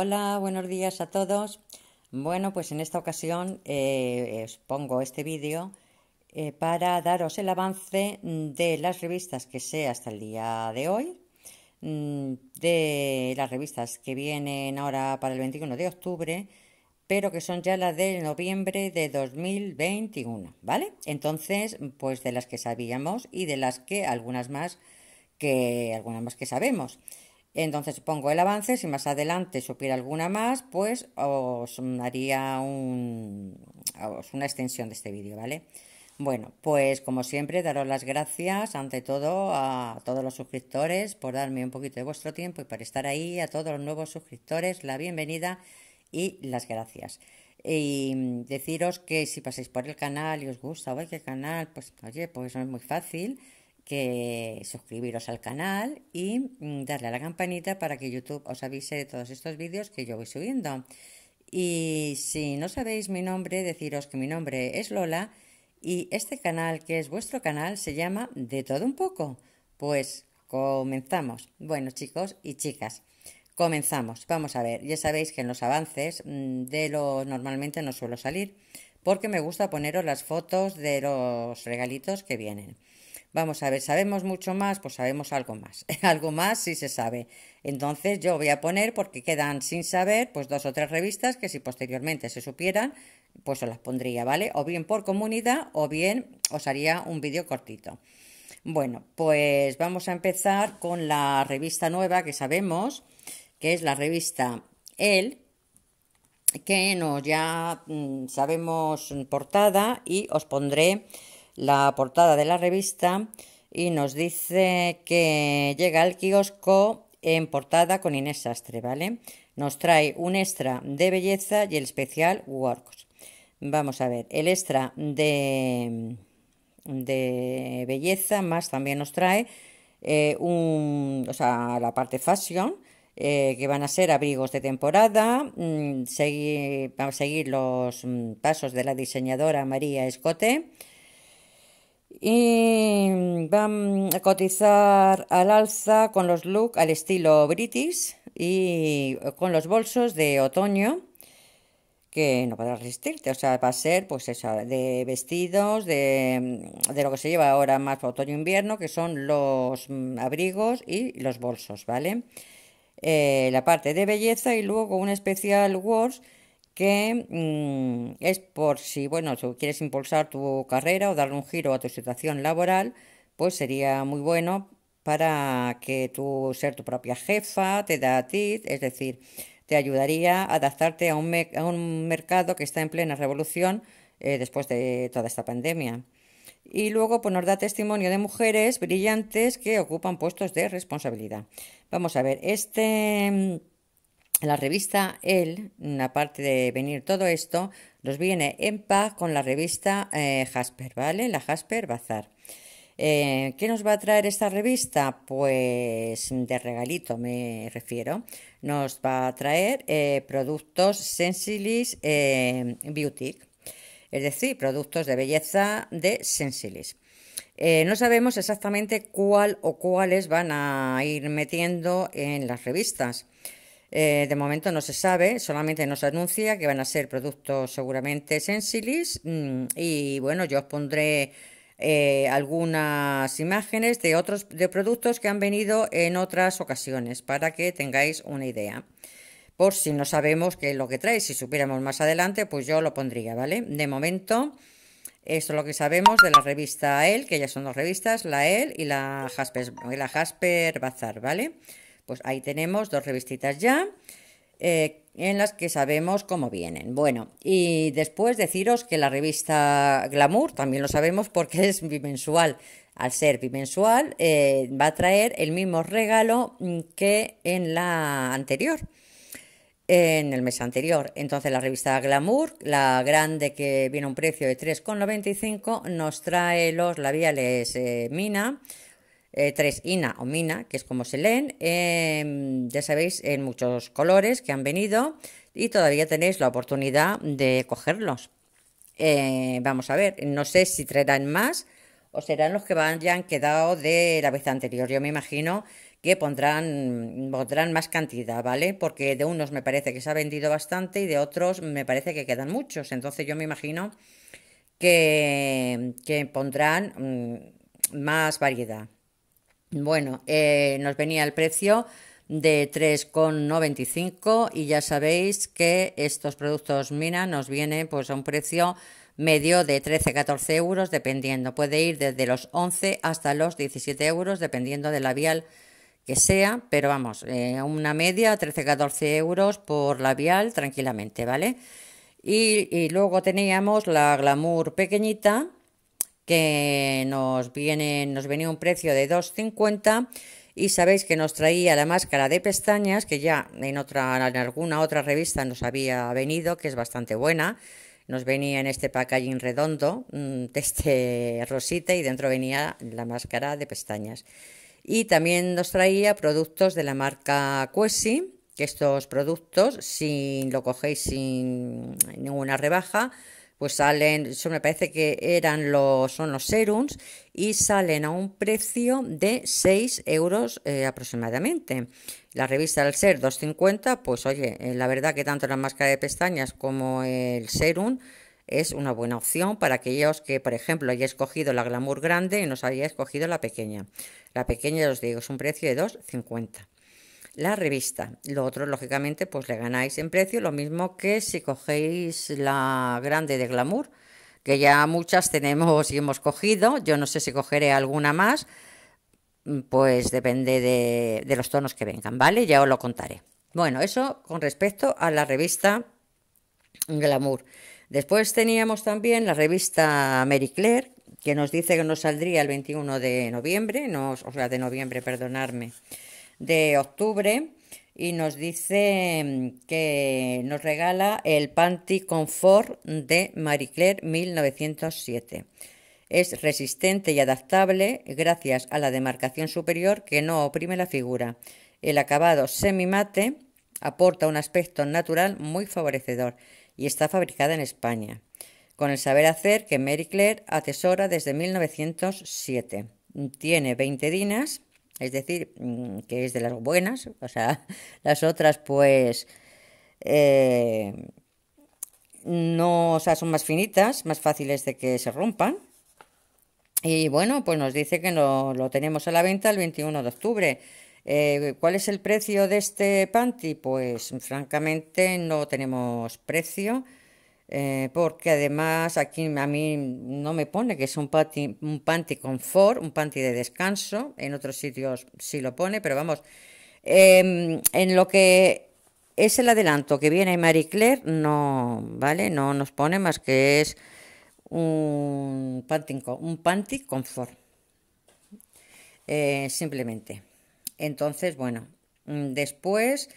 Hola, buenos días a todos. Bueno, pues en esta ocasión eh, os pongo este vídeo eh, para daros el avance de las revistas que sé hasta el día de hoy, mm, de las revistas que vienen ahora para el 21 de octubre, pero que son ya las de noviembre de 2021, ¿vale? Entonces, pues de las que sabíamos y de las que algunas más que algunas más que sabemos. Entonces pongo el avance, si más adelante supiera alguna más, pues os daría un, una extensión de este vídeo, ¿vale? Bueno, pues como siempre, daros las gracias ante todo a todos los suscriptores por darme un poquito de vuestro tiempo y por estar ahí, a todos los nuevos suscriptores, la bienvenida y las gracias. Y deciros que si pasáis por el canal y os gusta, oye, qué canal, pues oye, pues es muy fácil que suscribiros al canal y mm, darle a la campanita para que YouTube os avise de todos estos vídeos que yo voy subiendo. Y si no sabéis mi nombre, deciros que mi nombre es Lola y este canal, que es vuestro canal, se llama De todo un poco. Pues comenzamos. Bueno, chicos y chicas, comenzamos. Vamos a ver, ya sabéis que en los avances mm, de lo normalmente no suelo salir porque me gusta poneros las fotos de los regalitos que vienen. Vamos a ver, ¿sabemos mucho más? Pues sabemos algo más. algo más si se sabe. Entonces yo voy a poner, porque quedan sin saber, pues dos o tres revistas que si posteriormente se supieran, pues se las pondría, ¿vale? O bien por comunidad o bien os haría un vídeo cortito. Bueno, pues vamos a empezar con la revista nueva que sabemos, que es la revista El, que nos ya mm, sabemos portada y os pondré la portada de la revista y nos dice que llega al kiosco en portada con Inés Sastre, ¿vale? Nos trae un extra de belleza y el especial Works. Vamos a ver, el extra de, belleza más también nos trae eh, la parte fashion, eh, que van a ser abrigos de temporada, mm, seguir, vamos a seguir los mm, pasos de la diseñadora María Escote, y mm, van a cotizar al alza con los look al estilo british y con los bolsos de otoño que no podrás resistirte, o sea, va a ser pues eso, de vestidos, de, mm, lo que se lleva ahora más para otoño-invierno, e que son los mm, abrigos y los bolsos, ¿vale? Eh, la parte de belleza y luego un especial Wars que mm, es por si, bueno, si quieres impulsar tu carrera o darle un giro a tu situación laboral, pues sería muy bueno para que tú ser tu propia jefa te da a ti, es decir, te ayudaría a adaptarte a un, mercado que está en plena revolución eh, después de toda esta pandemia. Y luego pues, nos da testimonio de mujeres brillantes que ocupan puestos de responsabilidad. Vamos a ver, este mm, la revista El, aparte de venir todo esto, nos viene en paz con la revista eh, Jasper, ¿vale? La Jasper Bazar. Eh, ¿Qué nos va a traer esta revista? Pues de regalito me refiero. Nos va a traer eh, productos Sensilis Beauty, es decir, productos de belleza de Sensilis. no sabemos exactamente cuál o cuáles van a ir metiendo en las revistas. Eh, de momento no se sabe, solamente nos anuncia que van a ser productos seguramente Sensilis. Mm, y bueno, yo os pondré eh, algunas imágenes de otros de productos que han venido en otras ocasiones para que tengáis una idea. Por si no sabemos qué es lo que trae, si supiéramos más adelante, pues yo lo pondría, ¿vale? De momento, esto es lo que sabemos de la revista El, que ya son dos revistas, la El y la Jasper, la Bazar, ¿vale? vale pues ahí tenemos dos revistitas ya. Eh, en las que sabemos cómo vienen. Bueno, y después deciros que la revista Glamour, también lo sabemos porque es bimensual. Al ser bimensual, eh, va a traer el mismo regalo mm, que en la anterior, en el mes anterior. Entonces la revista Glamour, la grande que viene a un precio de 3,95, nos trae los labiales eh, Mina eh, tres Ina o Mina, que es como se leen, em, ya sabéis, en muchos colores que han venido y todavía tenéis la oportunidad de cogerlos. Eh, vamos a ver, no sé si traerán más o serán los que han quedado de la vez anterior. Yo me imagino que pondrán, pondrán más cantidad, ¿vale? Porque de unos me parece que se ha vendido bastante y de otros me parece que quedan muchos. Entonces yo me imagino que, pondrán mm, más variedad. Bueno, eh, nos venía el precio de 3,95 y ya sabéis que estos productos Mina nos vienen pues a un precio medio de 13-14 euros dependiendo, puede ir desde los 11 hasta los 17 euros dependiendo del labial que sea, pero vamos, a eh, una media 13-14 euros por labial tranquilamente, ¿vale? y luego teníamos la glamour pequeñita, que nos viene, nos venía un precio de 2,50 y sabéis que nos traía la máscara de pestañas que ya en otra en alguna otra revista nos había venido, que es bastante buena. Nos venía en este packaging redondo, mm, de este rosita y dentro venía la máscara de pestañas. Y también nos traía productos de la marca Quesi, que estos productos, si lo cogéis sin ninguna rebaja, pues salen, eso me parece que eran los, son los serums, y salen a un precio de 6 euros eh, aproximadamente. La revista del ser 2,50, pues oye, eh, la verdad que tanto la máscara de pestañas como el serum es una buena opción para aquellos que, por ejemplo, hayáis escogido la glamour grande y nos hayáis escogido la pequeña. La pequeña, os digo, es un precio de 2,50 la revista. Lo otro, lógicamente, pues le ganáis en precio, lo mismo que si cogéis la grande de Glamour, que ya muchas tenemos y hemos cogido. Yo no sé si cogeré alguna más, mm, pues depende de, los tonos que vengan, ¿vale? Ya os lo contaré. Bueno, eso con respecto a la revista Glamour. Después teníamos también la revista Mary Claire, que nos dice que nos saldría el 21 de noviembre, no, o sea, de noviembre, perdonarme de octubre y nos dice mm, que nos regala el Panty Confort de Marie Claire 1907. Es resistente y adaptable gracias a la demarcación superior que no oprime la figura. El acabado semi mate aporta un aspecto natural muy favorecedor y está fabricada en España, con el saber hacer que Mary Claire atesora desde 1907. Tiene 20 dinas es decir, mm, que es de las buenas, o sea, las otras pues eh, no, o sea, son más finitas, más fáciles de que se rompan. Y bueno, pues nos dice que lo tenemos a la venta el 21 de octubre. Eh, ¿Cuál es el precio de este panty? Pues francamente no tenemos precio. Eh, porque además aquí a mí no me pone que es un panty, un panty confort, un panty de descanso, en otros sitios sí lo pone, pero vamos, em, en lo que es el adelanto que viene Marie Claire, no, ¿vale? No nos pone más que es un panty, un panty confort, eh, simplemente. Entonces, bueno, mm, después...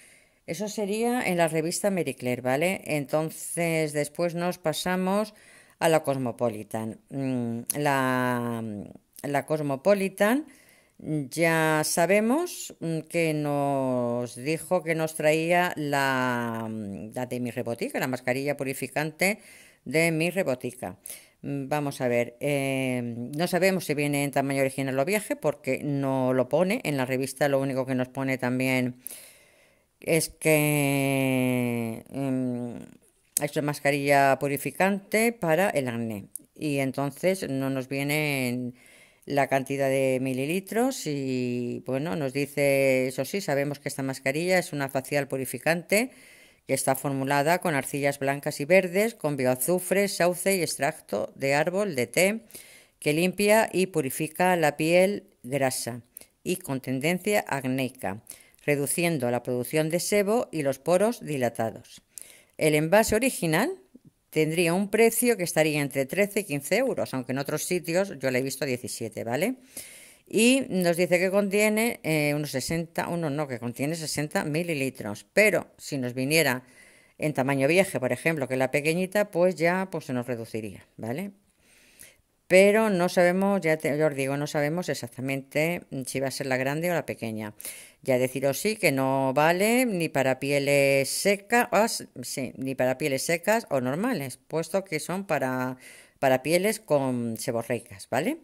Eso sería en la revista Mericler, ¿vale? Entonces, después nos pasamos a la Cosmopolitan. Mm, la, Cosmopolitan ya sabemos mm, que nos dijo que nos traía mm, la, de mi rebotica, la mascarilla purificante de mi rebotica. Vamos a ver, em, no sabemos si viene en tamaño original o viaje porque no lo pone. En la revista lo único que nos pone también es que es em, una mascarilla purificante para el acné y entonces no nos viene la cantidad de mililitros y bueno, nos dice, eso sí, sabemos que esta mascarilla es una facial purificante que está formulada con arcillas blancas y verdes, con bioazufre, sauce y extracto de árbol de té, que limpia y purifica la piel grasa y con tendencia acnéica reduciendo la producción de sebo y los poros dilatados. El envase original tendría un precio que estaría entre 13 y 15 euros, aunque en otros sitios yo le he visto 17, ¿vale? Y nos dice que contiene eh, unos 60, uno no, que contiene 60 mililitros, pero si nos viniera en tamaño viejo, por ejemplo, que la pequeñita, pues ya pues se nos reduciría, ¿vale? pero no sabemos, ya, os digo, no sabemos exactamente mm, si va a ser la grande o la pequeña. Ya deciros sí que no vale ni para pieles secas, ni para pieles secas o normales, puesto que son para, para pieles con seborreicas, ¿vale?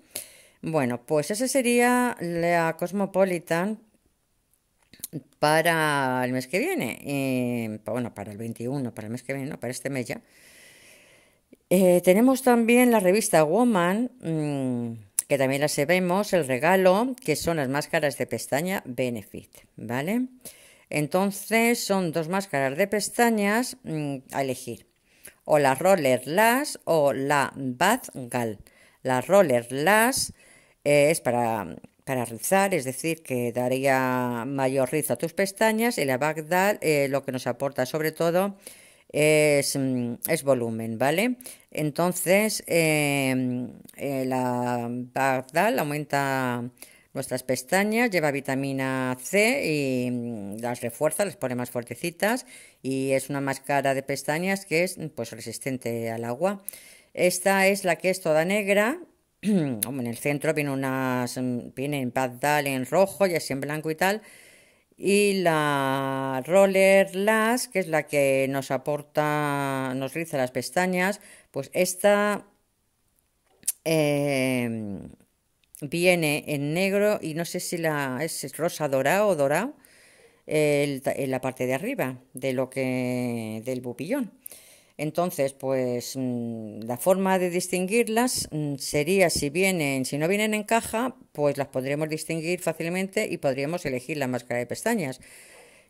Bueno, pues esa sería la Cosmopolitan para el mes que viene, eh, bueno, para el 21, para el mes que viene, no, para este mes ya. Eh, tenemos también la revista Woman, mm, que también la vemos, el regalo, que son las máscaras de pestaña Benefit, ¿vale? Entonces son dos máscaras de pestañas mm, a elegir, o la Roller Lash o la bad Gal. La Roller Lash eh, es para, rizar, es decir, que daría mayor rizo a tus pestañas, y la Bath eh, lo que nos aporta sobre todo es, mm, es volumen, ¿vale? Entonces, em, eh, la Bagdal aumenta nuestras pestañas, lleva vitamina C y mm, las refuerza, las pone más fuertecitas y es una máscara de pestañas que es mm, pues resistente al agua. Esta es la que es toda negra. en el centro viene unas, viene en Bagdal en rojo y así en blanco y tal y la Roller Lash, que es la que nos aporta, nos riza las pestañas, pues esta em, viene en negro y no sé si la es rosa dorado o dorado en la parte de arriba de lo del bupillón. Entonces, pues mm, la forma de distinguirlas mm, sería si vienen, si no vienen en caja, pues las podremos distinguir fácilmente y podríamos elegir la máscara de pestañas.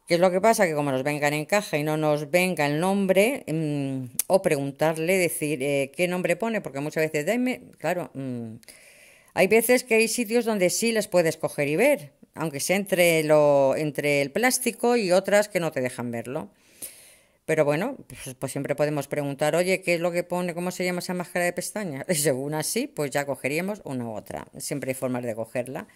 ¿Qué es lo que pasa? Que como nos vengan en caja y no nos venga el nombre, mm, o preguntarle, decir eh, qué nombre pone, porque muchas veces, dame, claro, hay veces que hay sitios donde sí las puedes coger y ver, aunque sea entre, entre el plástico y otras que no te dejan verlo. Pero bueno, pues, pues, siempre podemos preguntar, oye, ¿qué es lo que pone? ¿Cómo se llama esa máscara de pestañas? Y según así, pues ya cogeríamos una u otra. Siempre hay formas de cogerla.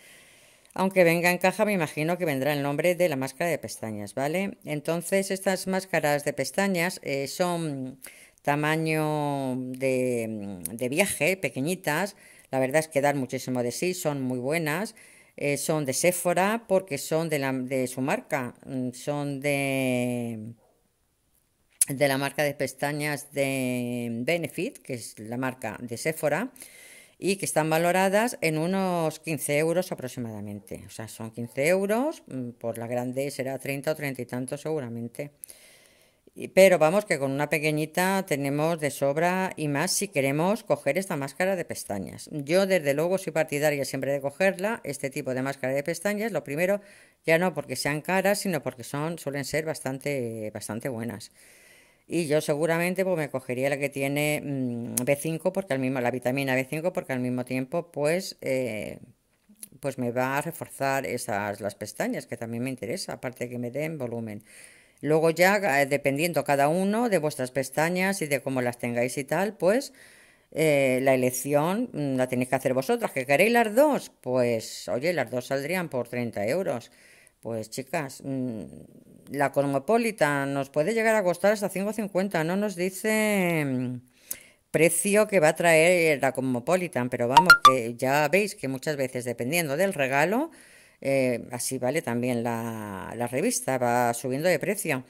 Aunque venga en caja, me imagino que vendrá el nombre de la máscara de pestañas, ¿vale? Entonces, estas máscaras de pestañas eh, son tamaño de, viaje, pequeñitas. La verdad es que dan muchísimo de sí, son muy buenas. Eh, son de Sephora porque son de su marca. Mm, son de de la marca de pestañas de Benefit, que es la marca de Sephora, y que están valoradas en unos 15 euros aproximadamente. O sea, son 15 euros, mm, por la grande será 30 o 30 y tanto seguramente. Pero vamos, que con una pequeñita tenemos de sobra y más si queremos coger esta máscara de pestañas. Yo desde luego soy partidaria siempre de cogerla, este tipo de máscara de pestañas. Lo primero, ya no porque sean caras, sino porque son, suelen ser bastante, bastante buenas y yo seguramente pues, me cogería la que tiene mm, B5 porque al mismo, la vitamina B5 porque al mismo tiempo pues, eh, pues me va a reforzar esas, las pestañas que también me interesa, aparte que me den volumen. Luego ya, eh, dependiendo cada uno de vuestras pestañas y de cómo las tengáis y tal, pues eh, la elección mm, la tenéis que hacer vosotras. ¿Que queréis las dos? Pues, oye, las dos saldrían por 30 euros. Pues chicas, mm, la Cosmopolitan nos puede llegar a costar hasta 5,50. No nos dice mm, precio que va a traer la Cosmopolitan, pero vamos, que ya veis que muchas veces dependiendo del regalo, eh, así vale también la, revista, va subiendo de precio.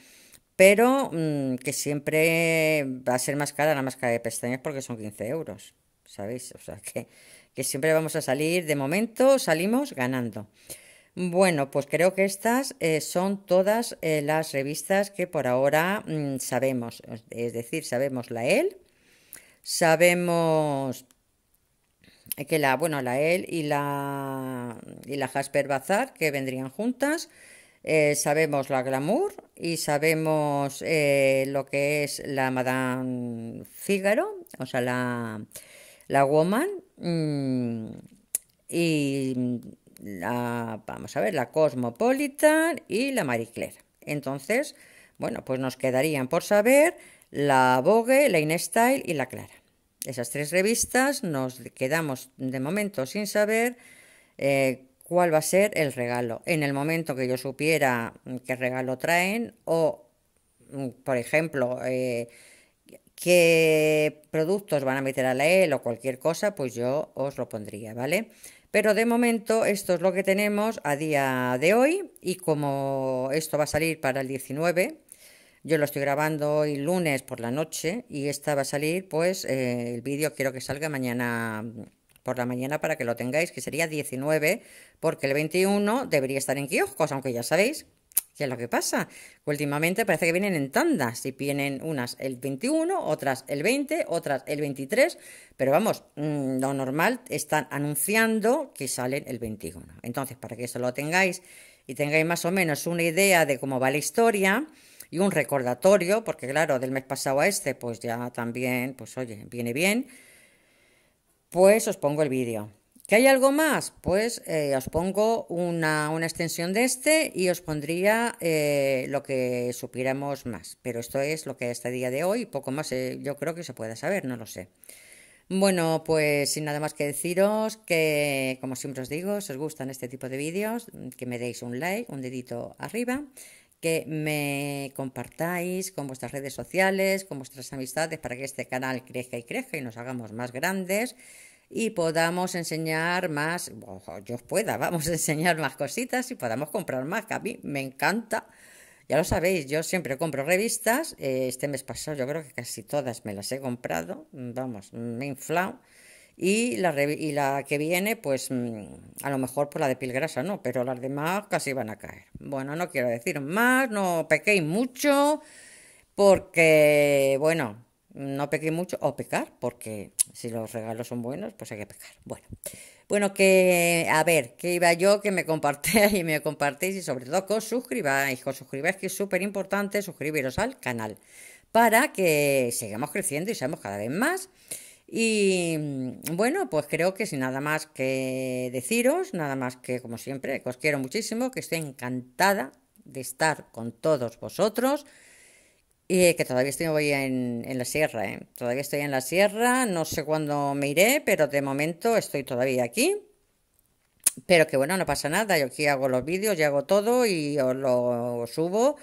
Pero mm, que siempre va a ser más cara la máscara de pestañas porque son 15 euros, ¿sabéis? O sea que, que siempre vamos a salir, de momento salimos ganando. Bueno, pues creo que estas eh, son todas eh, las revistas que por ahora mm, sabemos. Es decir, sabemos la EL, sabemos que la, bueno, la EL y la, y la Jasper Bazar que vendrían juntas. Eh, sabemos la Glamour y sabemos lo que es la Madame Figaro, o sea, la, la Woman. Mm, y vamos a ver, la Cosmopolitan y la Marie Claire. Entonces, bueno, pues nos quedarían por saber la Vogue, la InStyle y la Clara. Esas tres revistas nos quedamos de momento sin saber eh, cuál va a ser el regalo. En el momento que yo supiera mm, qué regalo traen o, mm, por ejemplo, eh, qué productos van a meter a la él e o cualquier cosa, pues yo os lo pondría, ¿vale? Pero de momento esto es lo que tenemos a día de hoy y como esto va a salir para el 19, yo lo estoy grabando hoy lunes por la noche y esta va a salir, pues eh, el vídeo quiero que salga mañana por la mañana para que lo tengáis, que sería 19, porque el 21 debería estar en kioscos, aunque ya sabéis ¿Qué es lo que pasa? Últimamente parece que vienen en tandas. Y vienen unas el 21, otras el 20, otras el 23. Pero vamos, mm, lo normal están anunciando que salen el 21. Entonces, para que eso lo tengáis y tengáis más o menos una idea de cómo va la historia y un recordatorio, porque claro, del mes pasado a este, pues ya también, pues oye, viene bien. Pues os pongo el vídeo. ¿Que hay algo más? Pues eh, os pongo una, extensión de este y os pondría eh, lo que supiéramos más. Pero esto es lo que hasta el día de hoy, poco más eh, yo creo que se puede saber, no lo sé. Bueno, pues sin nada más que deciros que, como siempre os digo, si os gustan este tipo de vídeos, que me deis un like, un dedito arriba, que me compartáis con vuestras redes sociales, con vuestras amistades, para que este canal crezca y crezca y nos hagamos más grandes y podamos enseñar más, ojo, yo pueda, vamos a enseñar más cositas y podamos comprar más, que a mí me encanta. Ya lo sabéis, yo siempre compro revistas, eh, este mes pasado yo creo que casi todas me las he comprado, mm, vamos, me he Y la, que viene, pues mm, a lo mejor por la de pilgrasa no, pero las demás casi van a caer. Bueno, no quiero decir más, no pequéis mucho, porque, bueno, no pequé mucho, o pecar, porque si los regalos son buenos, pues hay que pecar. Bueno, bueno, que a ver, que iba yo, que me compartáis y me compartís y sobre todo que os suscribáis, que os suscribáis, que es súper importante suscribiros al canal para que sigamos creciendo y seamos cada vez más. Y bueno, pues creo que sin nada más que deciros, nada más que como siempre, que os quiero muchísimo, que estoy encantada de estar con todos vosotros. Y que todavía estoy en, la sierra, ¿eh? Todavía estoy en la sierra, no sé cuándo me iré, pero de momento estoy todavía aquí. Pero que bueno, no pasa nada, yo aquí hago los vídeos, yo hago todo y os lo subo.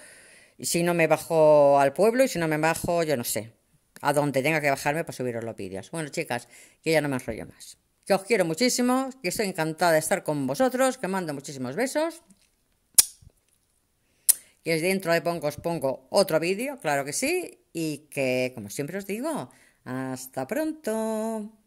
Y si no me bajo al pueblo y si no me bajo, yo no sé, a dónde tenga que bajarme para subiros los vídeos. Bueno, chicas, que ya no me enrollo más. Que os quiero muchísimo, que estoy encantada de estar con vosotros, que mando muchísimos besos que dentro de poco os pongo otro vídeo, claro que sí, y que, como siempre os digo, hasta pronto.